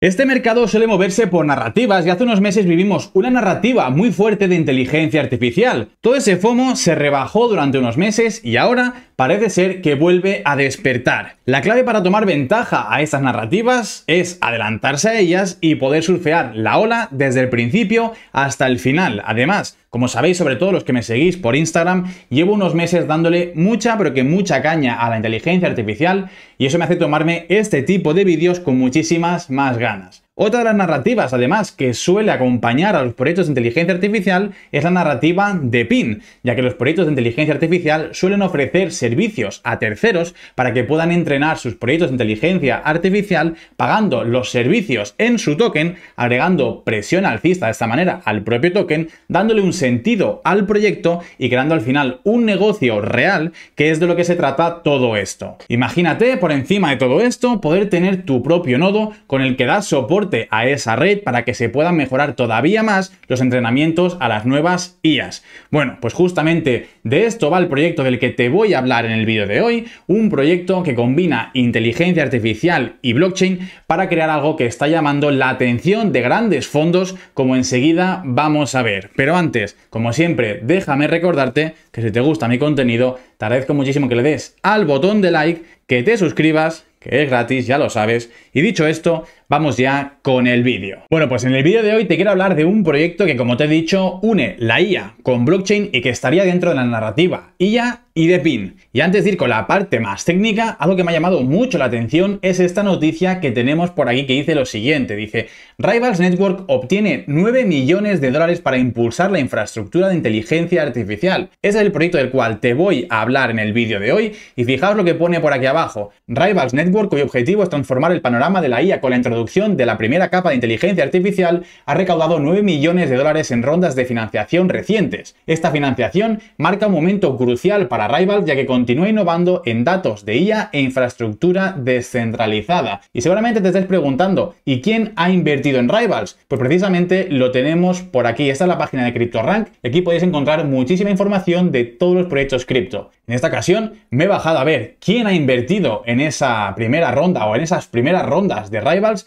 Este mercado suele moverse por narrativas y hace unos meses vivimos una narrativa muy fuerte de inteligencia artificial. Todo ese FOMO se rebajó durante unos meses y ahora parece ser que vuelve a despertar. La clave para tomar ventaja a estas narrativas es adelantarse a ellas y poder surfear la ola desde el principio hasta el final. Además, como sabéis, sobre todo los que me seguís por Instagram, llevo unos meses dándole mucha, pero que mucha caña a la inteligencia artificial y eso me hace tomarme este tipo de vídeos con muchísimas más ganas. Otra de las narrativas, además, que suele acompañar a los proyectos de inteligencia artificial es la narrativa de PIN, ya que los proyectos de inteligencia artificial suelen ofrecer servicios a terceros para que puedan entrenar sus proyectos de inteligencia artificial pagando los servicios en su token, agregando presión alcista de esta manera al propio token, dándole un sentido al proyecto y creando al final un negocio real, que es de lo que se trata todo esto. Imagínate, por encima de todo esto, poder tener tu propio nodo con el que das soporte a esa red para que se puedan mejorar todavía más los entrenamientos a las nuevas IAs. Bueno, pues justamente de esto va el proyecto del que te voy a hablar en el vídeo de hoy, un proyecto que combina inteligencia artificial y blockchain para crear algo que está llamando la atención de grandes fondos como enseguida vamos a ver. Pero antes, como siempre, déjame recordarte que si te gusta mi contenido, te agradezco muchísimo que le des al botón de like, que te suscribas, que es gratis, ya lo sabes. Y dicho esto, Vamos ya con el vídeo. Bueno, pues en el vídeo de hoy te quiero hablar de un proyecto que, como te he dicho, une la IA con blockchain y que estaría dentro de la narrativa IA y de PIN. Y antes de ir con la parte más técnica, algo que me ha llamado mucho la atención es esta noticia que tenemos por aquí que dice lo siguiente. Dice, Rivals Network obtiene 9 millones de dólares para impulsar la infraestructura de inteligencia artificial. Ese es el proyecto del cual te voy a hablar en el vídeo de hoy y fijaos lo que pone por aquí abajo. Rivals Network, cuyo objetivo es transformar el panorama de la IA con la introducción de la primera capa de inteligencia artificial ha recaudado 9 millones de dólares en rondas de financiación recientes. Esta financiación marca un momento crucial para Rival ya que continúa innovando en datos de IA e infraestructura descentralizada. Y seguramente te estés preguntando, ¿y quién ha invertido en Rivals? Pues precisamente lo tenemos por aquí. Esta es la página de CryptoRank. Aquí podéis encontrar muchísima información de todos los proyectos cripto. En esta ocasión me he bajado a ver quién ha invertido en esa primera ronda o en esas primeras rondas de Rivals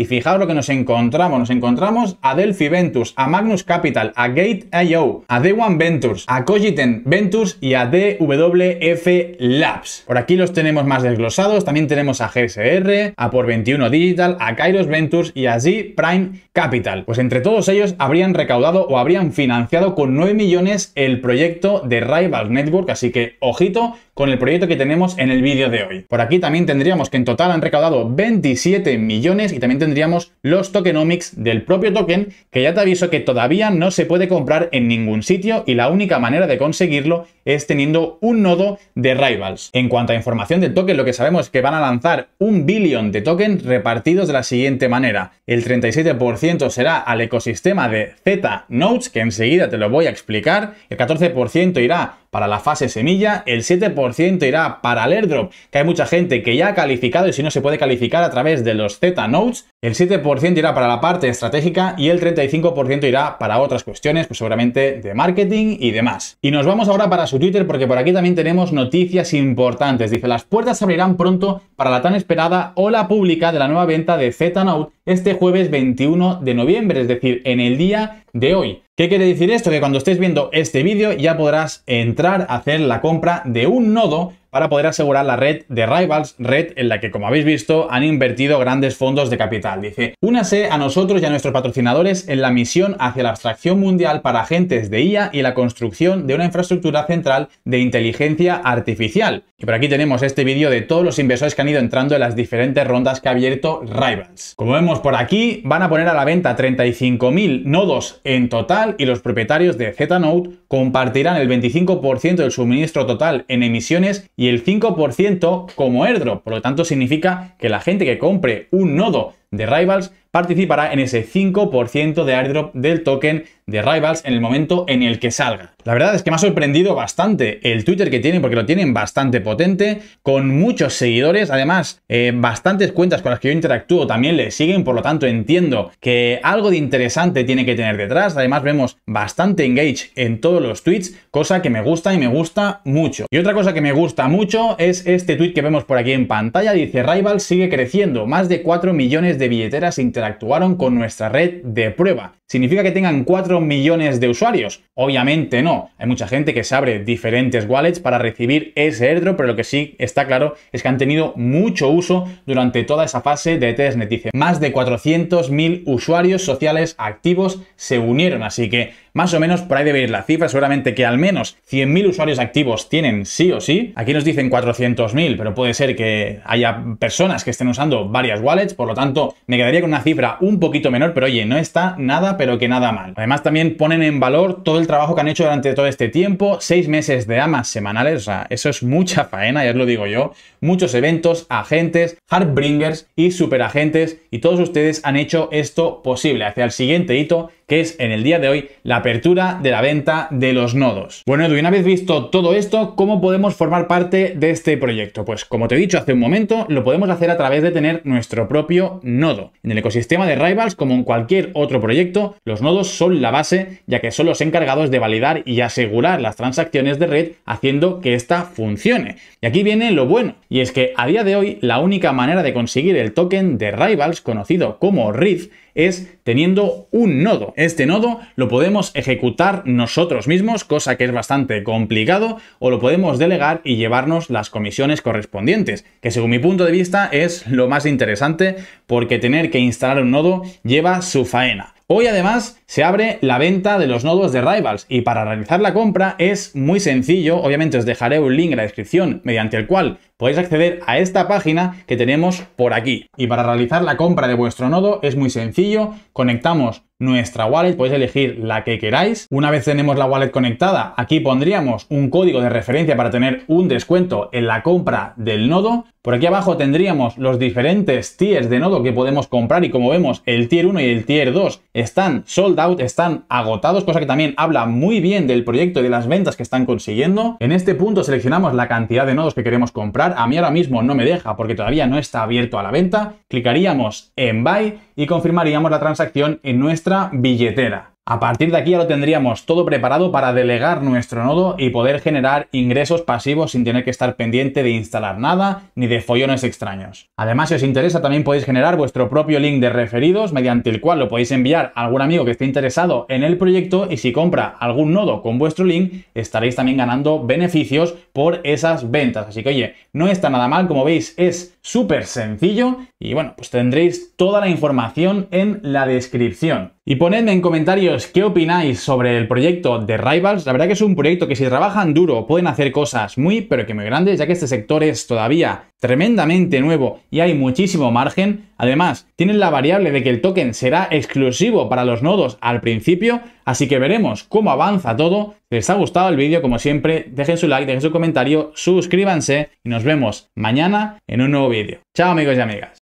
Y fijaos lo que nos encontramos. Nos encontramos a Delphi Ventures, a Magnus Capital, a Gate.io, a D1 Ventures, a Cogiten Ventures y a DWF Labs. Por aquí los tenemos más desglosados. También tenemos a GSR, a Por21 Digital, a Kairos Ventures y a Z Prime Capital. Pues entre todos ellos habrían recaudado o habrían financiado con 9 millones el proyecto de Rival Network. Así que ojito con el proyecto que tenemos en el vídeo de hoy. Por aquí también tendríamos que en total han recaudado 27 millones y también tendríamos tendríamos los tokenomics del propio token, que ya te aviso que todavía no se puede comprar en ningún sitio y la única manera de conseguirlo es teniendo un nodo de rivals. En cuanto a información del token, lo que sabemos es que van a lanzar un billón de tokens repartidos de la siguiente manera. El 37% será al ecosistema de Z Nodes, que enseguida te lo voy a explicar. El 14% irá para la fase semilla, el 7% irá para el airdrop, que hay mucha gente que ya ha calificado y si no se puede calificar a través de los Z Notes, el 7% irá para la parte estratégica y el 35% irá para otras cuestiones, pues seguramente de marketing y demás. Y nos vamos ahora para su Twitter porque por aquí también tenemos noticias importantes. Dice, las puertas se abrirán pronto para la tan esperada ola pública de la nueva venta de Z Note este jueves 21 de noviembre, es decir, en el día de hoy. ¿Qué quiere decir esto? Que cuando estés viendo este vídeo ya podrás entrar a hacer la compra de un nodo para poder asegurar la red de Rivals, red en la que, como habéis visto, han invertido grandes fondos de capital. Dice, únase a nosotros y a nuestros patrocinadores en la misión hacia la abstracción mundial para agentes de IA y la construcción de una infraestructura central de inteligencia artificial. Y por aquí tenemos este vídeo de todos los inversores que han ido entrando en las diferentes rondas que ha abierto Rivals. Como vemos por aquí, van a poner a la venta 35.000 nodos en total y los propietarios de Note compartirán el 25% del suministro total en emisiones y el 5% como airdrop. Por lo tanto, significa que la gente que compre un nodo de Rivals participará en ese 5% de airdrop del token de Rivals en el momento en el que salga. La verdad es que me ha sorprendido bastante el Twitter que tienen porque lo tienen bastante potente, con muchos seguidores, además eh, bastantes cuentas con las que yo interactúo también le siguen, por lo tanto entiendo que algo de interesante tiene que tener detrás, además vemos bastante engage en todos los tweets, cosa que me gusta y me gusta mucho. Y otra cosa que me gusta mucho es este tweet que vemos por aquí en pantalla, dice Rivals sigue creciendo, más de 4 millones de de billeteras interactuaron con nuestra red de prueba ¿Significa que tengan 4 millones de usuarios? Obviamente no. Hay mucha gente que se abre diferentes wallets para recibir ese airdrop, pero lo que sí está claro es que han tenido mucho uso durante toda esa fase de testnet. netice. más de 400.000 usuarios sociales activos se unieron, así que más o menos por ahí debe ir la cifra, seguramente que al menos 100.000 usuarios activos tienen sí o sí. Aquí nos dicen 400.000, pero puede ser que haya personas que estén usando varias wallets, por lo tanto me quedaría con una cifra un poquito menor, pero oye, no está nada pero que nada mal. Además, también ponen en valor todo el trabajo que han hecho durante todo este tiempo, seis meses de amas semanales, o sea, eso es mucha faena, ya os lo digo yo, muchos eventos, agentes, hardbringers y superagentes, y todos ustedes han hecho esto posible. Hacia el siguiente hito que es en el día de hoy la apertura de la venta de los nodos. Bueno Edu, una vez visto todo esto, ¿cómo podemos formar parte de este proyecto? Pues como te he dicho hace un momento, lo podemos hacer a través de tener nuestro propio nodo. En el ecosistema de Rivals, como en cualquier otro proyecto, los nodos son la base, ya que son los encargados de validar y asegurar las transacciones de red haciendo que ésta funcione. Y aquí viene lo bueno, y es que a día de hoy la única manera de conseguir el token de Rivals, conocido como RIF, es teniendo un nodo. Este nodo lo podemos ejecutar nosotros mismos, cosa que es bastante complicado, o lo podemos delegar y llevarnos las comisiones correspondientes, que según mi punto de vista es lo más interesante porque tener que instalar un nodo lleva su faena. Hoy además se abre la venta de los nodos de Rivals y para realizar la compra es muy sencillo, obviamente os dejaré un link en la descripción mediante el cual podéis acceder a esta página que tenemos por aquí. Y para realizar la compra de vuestro nodo es muy sencillo, conectamos nuestra wallet, podéis elegir la que queráis. Una vez tenemos la wallet conectada, aquí pondríamos un código de referencia para tener un descuento en la compra del nodo por aquí abajo tendríamos los diferentes tiers de nodo que podemos comprar y como vemos el tier 1 y el tier 2 están sold out, están agotados, cosa que también habla muy bien del proyecto y de las ventas que están consiguiendo. En este punto seleccionamos la cantidad de nodos que queremos comprar, a mí ahora mismo no me deja porque todavía no está abierto a la venta, clicaríamos en buy y confirmaríamos la transacción en nuestra billetera. A partir de aquí ya lo tendríamos todo preparado para delegar nuestro nodo y poder generar ingresos pasivos sin tener que estar pendiente de instalar nada ni de follones extraños. Además, si os interesa, también podéis generar vuestro propio link de referidos mediante el cual lo podéis enviar a algún amigo que esté interesado en el proyecto y si compra algún nodo con vuestro link, estaréis también ganando beneficios por esas ventas. Así que, oye, no está nada mal, como veis, es súper sencillo y bueno, pues tendréis toda la información en la descripción. Y ponedme en comentarios ¿qué opináis sobre el proyecto de Rivals? La verdad que es un proyecto que si trabajan duro pueden hacer cosas muy, pero que muy grandes, ya que este sector es todavía tremendamente nuevo y hay muchísimo margen. Además, tienen la variable de que el token será exclusivo para los nodos al principio, así que veremos cómo avanza todo. Si les ha gustado el vídeo, como siempre, dejen su like, dejen su comentario, suscríbanse y nos vemos mañana en un nuevo vídeo. Chao amigos y amigas.